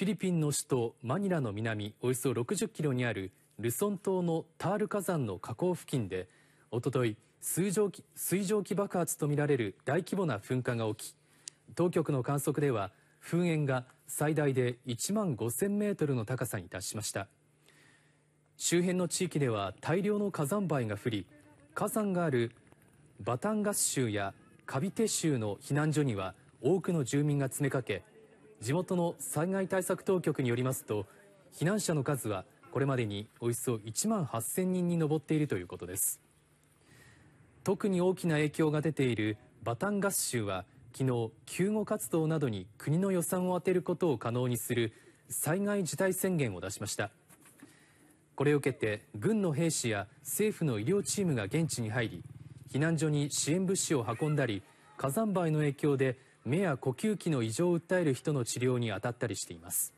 フィリピンの首都マニラの南およそ60キロにあるルソン島のタール火山の火口付近でおととい水蒸気水蒸気爆発とみられる大規模な噴火が起き当局の観測では噴煙が最大で1万5000メートルの高さに達しました周辺の地域では大量の火山灰が降り火山があるバタンガス州やカビテ州の避難所には多くの住民が詰めかけ地元の災害対策当局によりますと、避難者の数はこれまでにおよそ1万8000人に上っているということです。特に大きな影響が出ているバタンガス州は、昨日救護活動などに国の予算を充てることを可能にする災害事態宣言を出しました。これを受けて軍の兵士や政府の医療チームが現地に入り避難所に支援物資を運んだり火山灰の影響で目や呼吸器の異常を訴える人の治療に当たったりしています。